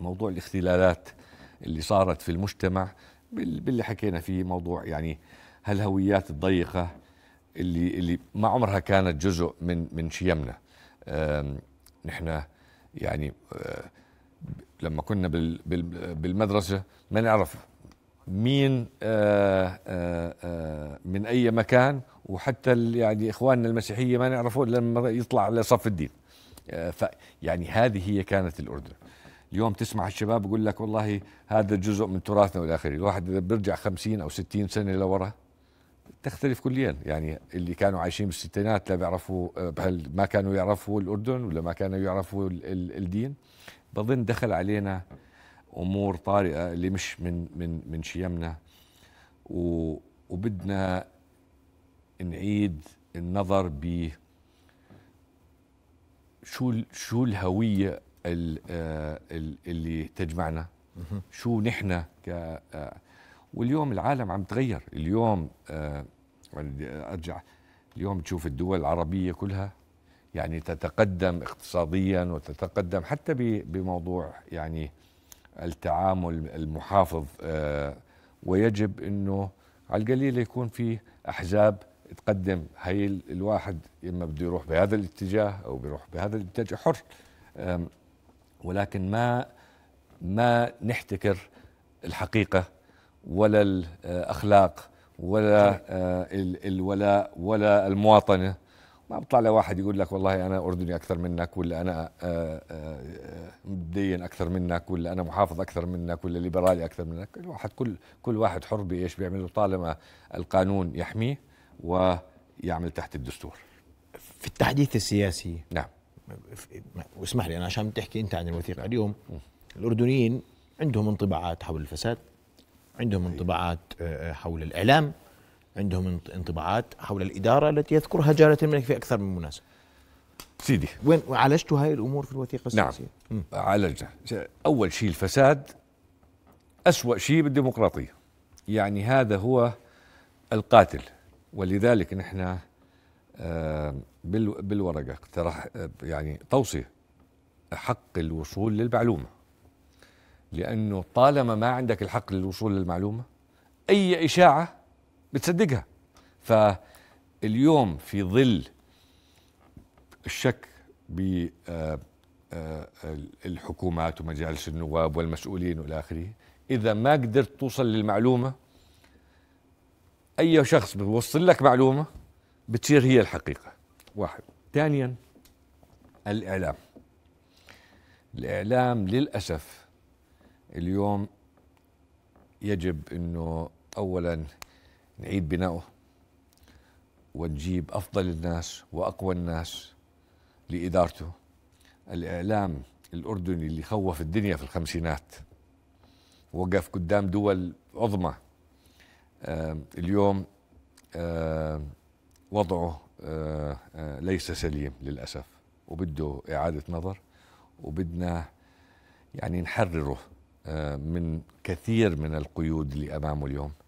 موضوع الاختلالات اللي صارت في المجتمع باللي حكينا فيه موضوع يعني هالهويات الضيقة اللي اللي ما عمرها كانت جزء من من شيمنا نحن يعني آه، لما كنا بال بالمدرسة ما نعرف مين آآ آه، آآ آه، من أي مكان وحتى يعني إخواننا المسيحية ما نعرفوا لما يطلع لصف الدين فيعني هذه هي كانت الأردن اليوم تسمع الشباب بقول لك والله هذا جزء من تراثنا والى اخره، الواحد اذا بيرجع 50 او 60 سنه لورا تختلف كليا يعني اللي كانوا عايشين بالستينات لا بيعرفوا آه، ما كانوا يعرفوا الاردن ولا ما كانوا يعرفوا الدين بظن دخل علينا امور طارئه اللي مش من من من شيمنا وبدنا نعيد النظر ب شو شو الهويه آه، اللي تجمعنا شو نحن ك آه، واليوم العالم عم تغير اليوم آه، يعني ارجع اليوم تشوف الدول العربيه كلها يعني تتقدم اقتصاديا وتتقدم حتى بموضوع يعني التعامل المحافظ ويجب انه على القليل يكون في احزاب تقدم هي الواحد اما بده يروح بهذا الاتجاه او بيروح بهذا الاتجاه حر ولكن ما ما نحتكر الحقيقه ولا الاخلاق ولا آه، الولاء ولا المواطنه ما بيطلع لي واحد يقول لك والله انا اردني اكثر منك ولا انا آه، آه، متدين اكثر منك ولا انا محافظ اكثر منك ولا ليبرالي اكثر منك الواحد كل كل واحد حر بايش بيعمله طالما القانون يحميه ويعمل تحت الدستور في التحديث السياسي نعم واسمح لي انا عشان تحكي انت عن الوثيقه اليوم الاردنيين عندهم انطباعات حول الفساد عندهم انطباعات آه، آه، حول الاعلام عندهم انطباعات حول الاداره التي يذكرها جلاله الملك في اكثر من مناسبه سيدي وين عالجتوا هاي الامور في الوثيقه نعم. السياسيه؟ نعم عالجنا اول شيء الفساد أسوأ شيء بالديمقراطيه يعني هذا هو القاتل ولذلك نحن بالورقه اقترح يعني توصيه حق الوصول للمعلومه لانه طالما ما عندك الحق للوصول للمعلومه اي اشاعه بتصدقها فاليوم في ظل الشك بالحكومات آه، آه، ومجالس النواب والمسؤولين والى اخره اذا ما قدرت توصل للمعلومه اي شخص بيوصل لك معلومه بتصير هي الحقيقة واحد ثانيا الإعلام الإعلام للأسف اليوم يجب أنه أولا نعيد بنائه ونجيب أفضل الناس وأقوى الناس لإدارته الإعلام الأردني اللي خوف الدنيا في الخمسينات وقف قدام دول عظمى اليوم آه وضعه آه، آه، ليس سليم للأسف وبده إعادة نظر وبدنا يعني نحرره آه، من كثير من القيود اللي أمامه اليوم